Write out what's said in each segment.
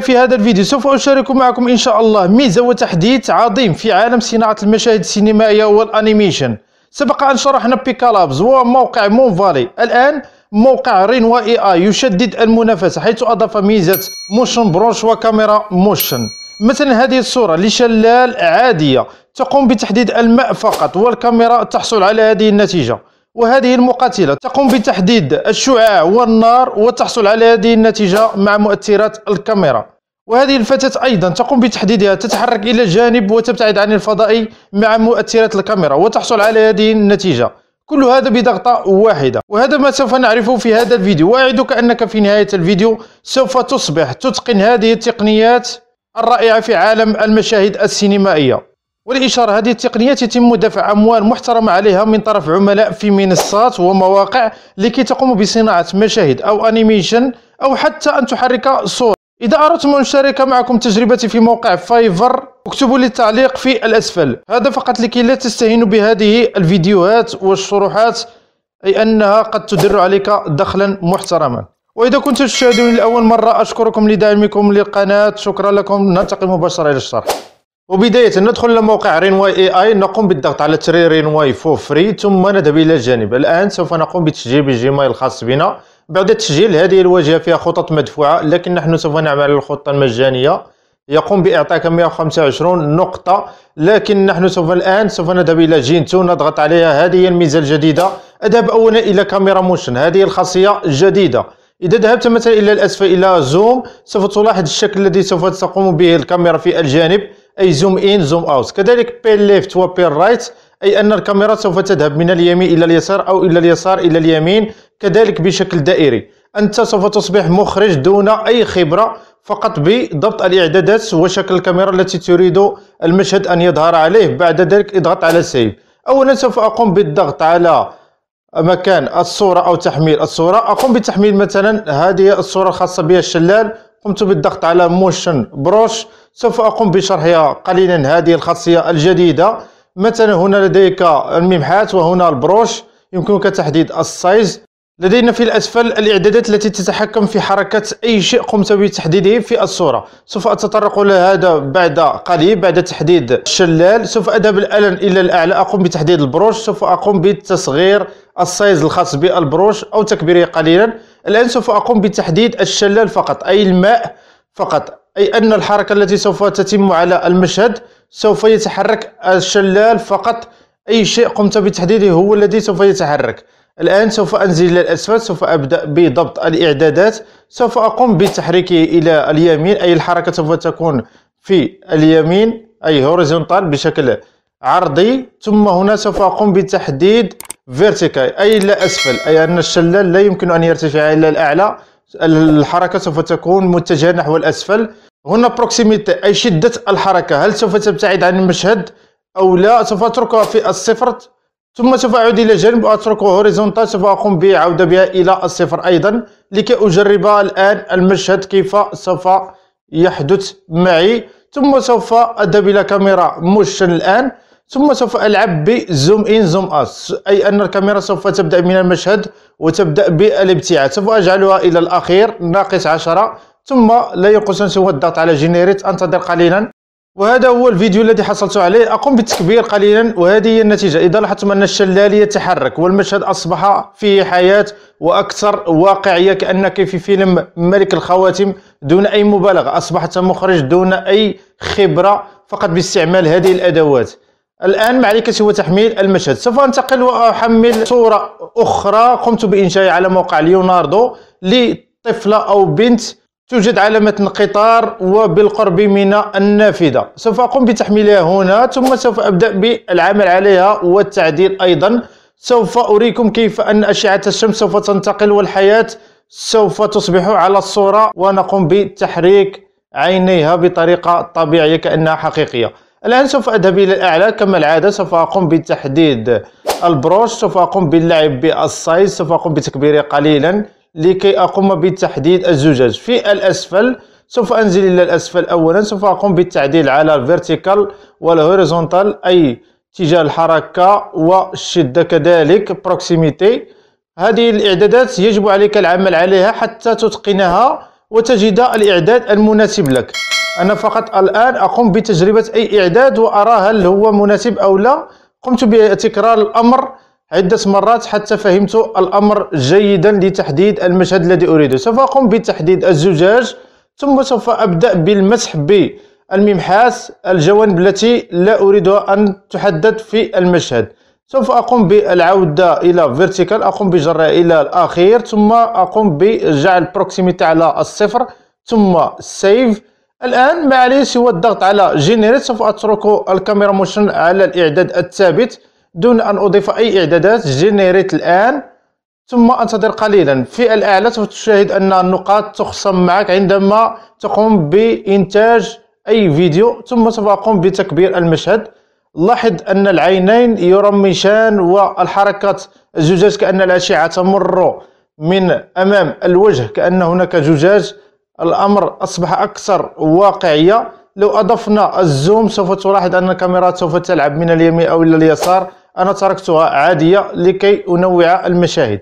في هذا الفيديو سوف أشارك معكم إن شاء الله ميزة وتحديث عظيم في عالم صناعة المشاهد السينمائية والأنيميشن سبق أن شرحنا بيكالابز وموقع مون فالي الآن موقع رينوا اي اي يشدد المنافسة حيث أضاف ميزة موشن برونش وكاميرا موشن مثلا هذه الصورة لشلال عادية تقوم بتحديد الماء فقط والكاميرا تحصل على هذه النتيجة وهذه المقاتلة تقوم بتحديد الشعاع والنار وتحصل على هذه النتيجة مع مؤثرات الكاميرا وهذه الفتاة أيضا تقوم بتحديدها تتحرك إلى الجانب وتبتعد عن الفضاء مع مؤثرات الكاميرا وتحصل على هذه النتيجة كل هذا بضغطة واحدة وهذا ما سوف نعرفه في هذا الفيديو وأعدك أنك في نهاية الفيديو سوف تصبح تتقن هذه التقنيات الرائعة في عالم المشاهد السينمائية والإشارة هذه التقنية يتم دفع أموال محترمة عليها من طرف عملاء في منصات ومواقع لكي تقوم بصناعة مشاهد أو أنيميشن أو حتى أن تحرك صور إذا أردتم أن أشارك معكم تجربتي في موقع فايفر اكتبوا لي التعليق في الأسفل هذا فقط لكي لا تستهينوا بهذه الفيديوهات والشروحات أي أنها قد تدر عليك دخلا محترما وإذا كنتم تشاهدوني لأول مرة أشكركم لدعمكم للقناة شكرا لكم ننتقل مباشرة إلى الشرح وبداية ندخل لموقع رينواي اي اي نقوم بالضغط على تري رينواي فور فري ثم نذهب الى الجانب الان سوف نقوم بتسجيل الجيميل الخاص بنا بعد التسجيل هذه الواجهة فيها خطط مدفوعة لكن نحن سوف نعمل على الخطة المجانية يقوم بإعطائك 125 نقطة لكن نحن سوف الآن سوف نذهب إلى جينتو نضغط عليها هذه هي الميزة الجديدة أذهب أولا إلى كاميرا موشن هذه الخاصية جديدة إذا ذهبت مثلا إلى الأسفل إلى زوم سوف تلاحظ الشكل الذي سوف تقوم به الكاميرا في الجانب أي زوم إن زوم أوت كذلك بين ليفت وبير رايت أي أن الكاميرا سوف تذهب من اليمين إلى اليسار أو إلى اليسار إلى اليمين كذلك بشكل دائري أنت سوف تصبح مخرج دون أي خبرة فقط بضبط الإعدادات وشكل الكاميرا التي تريد المشهد أن يظهر عليه بعد ذلك اضغط على سيف أولا سوف أقوم بالضغط على مكان الصورة أو تحميل الصورة أقوم بتحميل مثلا هذه الصورة الخاصة بها الشلال قمت بالضغط على موشن بروش سوف أقوم بشرحها قليلا هذه الخاصية الجديدة مثلا هنا لديك الممحات وهنا البروش يمكنك تحديد السايز لدينا في الأسفل الإعدادات التي تتحكم في حركة أي شيء قمت بتحديده في الصورة سوف أتطرق لهذا بعد قليل بعد تحديد الشلال سوف أذهب الآن إلى الأعلى أقوم بتحديد البروش سوف أقوم بتصغير السايز الخاص بالبروش أو تكبيره قليلا الآن سوف أقوم بتحديد الشلال فقط أي الماء فقط أي أن الحركة التي سوف تتم على المشهد سوف يتحرك الشلال فقط أي شيء قمت بتحديده هو الذي سوف يتحرك الآن سوف أنزل إلى الأسفل سوف أبدأ بضبط الإعدادات سوف أقوم بتحريكه إلى اليمين أي الحركة سوف تكون في اليمين أي هوريزونتال بشكل عرضي ثم هنا سوف أقوم بتحديد فيرتيكال أي إلى أسفل أي أن الشلال لا يمكن أن يرتفع إلى الأعلى الحركة سوف تكون متجهة نحو الأسفل هنا بروكسيميتي أي شدة الحركة هل سوف تبتعد عن المشهد أو لا سوف أتركها في الصفر ثم سوف أعود إلى جنب وأتركه هوريزونتال سوف أقوم بعودة بها إلى الصفر أيضا لكي أجرب الآن المشهد كيف سوف يحدث معي ثم سوف أذهب إلى كاميرا موشن الآن ثم سوف ألعب بزوم إن زوم أس أي أن الكاميرا سوف تبدأ من المشهد وتبدأ بالابتعاد سوف أجعلها إلى الأخير ناقص عشرة ثم لا ينقصني سوى الضغط على جينيريت أنتظر قليلا وهذا هو الفيديو الذي حصلت عليه أقوم بالتكبير قليلا وهذه هي النتيجة إذا لاحظتم أن الشلال يتحرك والمشهد أصبح فيه حياة وأكثر واقعية كأنك في فيلم ملك الخواتم دون أي مبالغة أصبحت مخرج دون أي خبرة فقط باستعمال هذه الأدوات الآن ما عليك سوى تحميل المشهد سوف أنتقل وأحمل صورة أخرى قمت بإنشائها على موقع ليوناردو لطفلة أو بنت توجد علامة انقطار وبالقرب من النافذة سوف أقوم بتحميلها هنا ثم سوف أبدأ بالعمل عليها والتعديل أيضا سوف أريكم كيف أن أشعة الشمس سوف تنتقل والحياة سوف تصبح على الصورة ونقوم بتحريك عينيها بطريقة طبيعية كأنها حقيقية الآن سوف أذهب إلى الأعلى كما العادة سوف أقوم بتحديد البروش سوف أقوم باللعب بالسايز سوف أقوم بتكبيره قليلا لكي أقوم بتحديد الزجاج في الأسفل سوف أنزل إلى الأسفل أولا سوف أقوم بالتعديل على الفيرتيكال والهوريزونتال أي اتجاه الحركة والشدة كذلك بروكسيميتي هذه الإعدادات يجب عليك العمل عليها حتى تتقنها وتجد الإعداد المناسب لك أنا فقط الآن أقوم بتجربة أي إعداد وأرى هل هو مناسب أو لا قمت بتكرار الأمر عدة مرات حتى فهمت الأمر جيدا لتحديد المشهد الذي أريده سوف أقوم بتحديد الزجاج ثم سوف أبدأ بالمسح بالممحاس الجوانب التي لا أريدها أن تحدد في المشهد سوف أقوم بالعودة إلى فيرتيكال أقوم بجرها إلى الأخير ثم أقوم بجعل بروكسيميتي على الصفر ثم سيف الان ما عليه سوى الضغط على جينيريت سوف اترك الكاميرا موشن على الاعداد الثابت دون ان اضيف اي اعدادات جينيريت الان ثم انتظر قليلا في الاعلى سوف تشاهد ان النقاط تخصم معك عندما تقوم بانتاج اي فيديو ثم سوف اقوم بتكبير المشهد لاحظ ان العينين يرمشان والحركات الزجاج كان الاشعه تمر من امام الوجه كان هناك زجاج الأمر أصبح أكثر واقعية لو أضفنا الزوم سوف تلاحظ أن الكاميرات سوف تلعب من اليمين أو إلى اليسار أنا تركتها عادية لكي أنوع المشاهد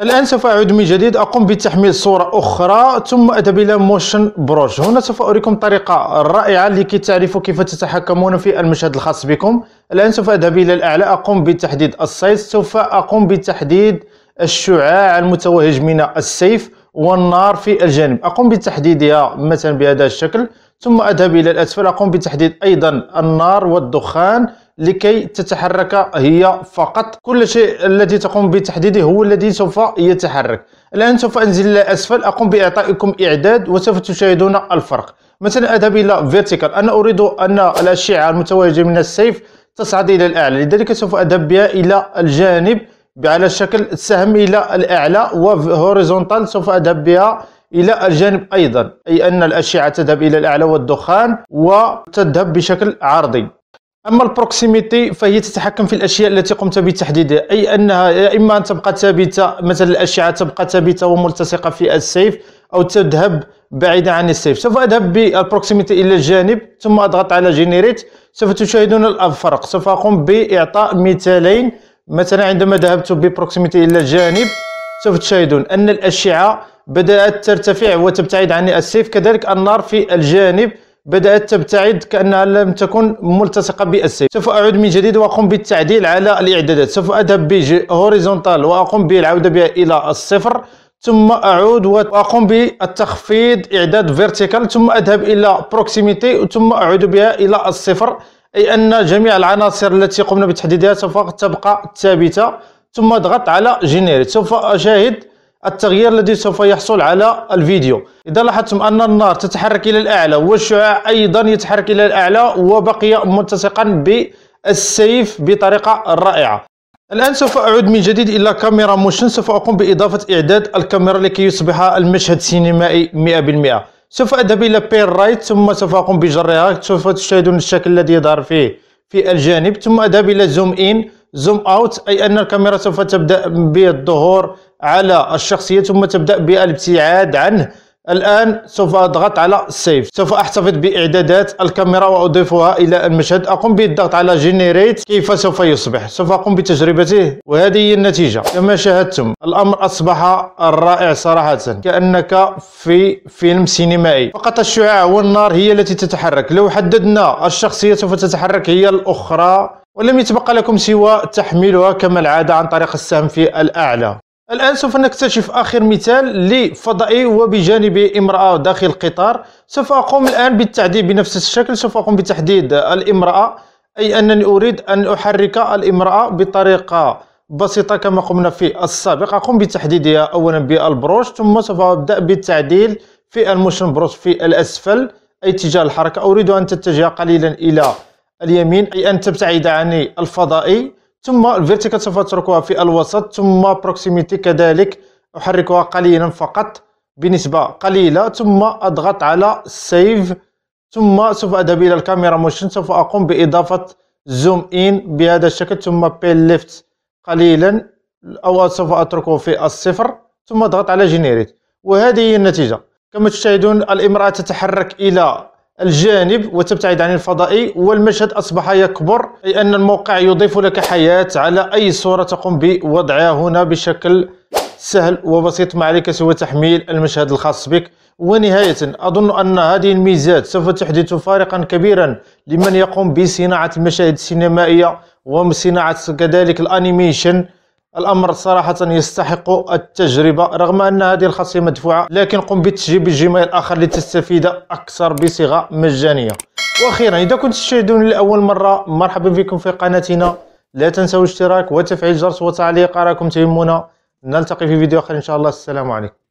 الآن سوف أعود من جديد أقوم بتحميل صورة أخرى ثم أذهب إلى موشن بروش هنا سوف أريكم طريقة رائعة لكي تعرفوا كيف تتحكمون في المشهد الخاص بكم الآن سوف أذهب إلى الأعلى أقوم بتحديد السيز سوف أقوم بتحديد الشعاع المتوهج من السيف والنار في الجانب أقوم بتحديدها مثلا بهذا الشكل ثم أذهب إلى الأسفل أقوم بتحديد أيضا النار والدخان لكي تتحرك هي فقط كل شيء الذي تقوم بتحديده هو الذي سوف يتحرك الآن سوف أنزل إلى الأسفل أقوم بإعطائكم إعداد وسوف تشاهدون الفرق مثلا أذهب إلى فيرتيكال أنا أريد أن الأشعة المتواجده من السيف تصعد إلى الأعلى لذلك سوف أذهب بها إلى الجانب على شكل السهم إلى الأعلى وهوريزونتال سوف أذهب بها الى الجانب ايضا اي ان الاشعه تذهب الى الاعلى والدخان وتذهب بشكل عرضي اما البروكسيميتي فهي تتحكم في الاشياء التي قمت بتحديدها اي انها يا اما ان تبقى ثابته مثلا الاشعه تبقى ثابته وملتصقه في السيف او تذهب بعيدا عن السيف سوف اذهب بالبروكسيميتي الى الجانب ثم اضغط على جينيريت سوف تشاهدون الفرق سوف اقوم باعطاء مثالين مثلا عندما ذهبت ببروكسيميتي إلى الجانب سوف تشاهدون أن الأشعة بدأت ترتفع وتبتعد عن السيف كذلك النار في الجانب بدأت تبتعد كأنها لم تكن ملتصقة بالسيف سوف أعود من جديد وأقوم بالتعديل على الإعدادات سوف أذهب به هوريزونتال وأقوم بالعودة بها إلى الصفر ثم أعود وأقوم بالتخفيض إعداد فيرتيكال ثم أذهب إلى بروكسيميتي ثم أعود بها إلى الصفر أي أن جميع العناصر التي قمنا بتحديدها سوف تبقى ثابتة ثم اضغط على جينيريت سوف أشاهد التغيير الذي سوف يحصل على الفيديو إذا لاحظتم أن النار تتحرك إلى الأعلى والشعاع أيضا يتحرك إلى الأعلى وبقي ملتصقا بالسيف بطريقة رائعة الآن سوف أعود من جديد إلى كاميرا موشن سوف أقوم بإضافة إعداد الكاميرا لكي يصبح المشهد سينمائي 100% سوف أذهب إلى بير رايت ثم سوف أقوم بجرها سوف تشاهدون الشكل الذي يظهر فيه في الجانب ثم أذهب إلى زوم إن زوم أوت أي أن الكاميرا سوف تبدأ بالظهور على الشخصية ثم تبدأ بالابتعاد عنه الآن سوف أضغط على سيف سوف أحتفظ بإعدادات الكاميرا وأضيفها إلى المشهد أقوم بالضغط على جينيريت كيف سوف يصبح سوف أقوم بتجربته وهذه هي النتيجة كما شاهدتم الأمر أصبح رائع صراحة كأنك في فيلم سينمائي فقط الشعاع والنار هي التي تتحرك لو حددنا الشخصية سوف تتحرك هي الأخرى ولم يتبقى لكم سوى تحميلها كما العادة عن طريق السهم في الأعلى الآن سوف نكتشف آخر مثال لفضائي وبجانب امرأة داخل قطار سوف أقوم الآن بالتعديل بنفس الشكل سوف أقوم بتحديد الامرأة أي أنني أريد أن أحرك الامرأة بطريقة بسيطة كما قمنا في السابق أقوم بتحديدها أولا بالبروش ثم سوف أبدأ بالتعديل في الموشن بروش في الأسفل أي اتجاه الحركة أريد أن تتجه قليلا إلى اليمين أي أن تبتعد عني الفضائي ثم الفيرتيكال سوف اتركها في الوسط ثم بروكسيميتي كذلك احركها قليلا فقط بنسبه قليله ثم اضغط على سيف ثم سوف اذهب الى الكاميرا موشن سوف اقوم باضافه زوم ان بهذا الشكل ثم بيل ليفت قليلا او سوف اتركه في الصفر ثم اضغط على جينيريت وهذه هي النتيجه كما تشاهدون الامراه تتحرك الى الجانب وتبتعد عن الفضائي والمشهد أصبح يكبر أي أن الموقع يضيف لك حياة على أي صورة تقوم بوضعها هنا بشكل سهل وبسيط ما عليك سوى تحميل المشهد الخاص بك ونهاية أظن أن هذه الميزات سوف تحدث فارقا كبيرا لمن يقوم بصناعة المشاهد السينمائية وصناعة كذلك الأنيميشن الامر صراحه يستحق التجربه رغم ان هذه الخاصيه مدفوعه لكن قم بتسجيل الجيميل اخر لتستفيد اكثر بصيغه مجانيه واخيرا اذا كنت تشاهدون لاول مره مرحبا بكم في قناتنا لا تنسوا الاشتراك وتفعيل الجرس وتعليق اراكم تهمنا نلتقي في فيديو اخر ان شاء الله السلام عليكم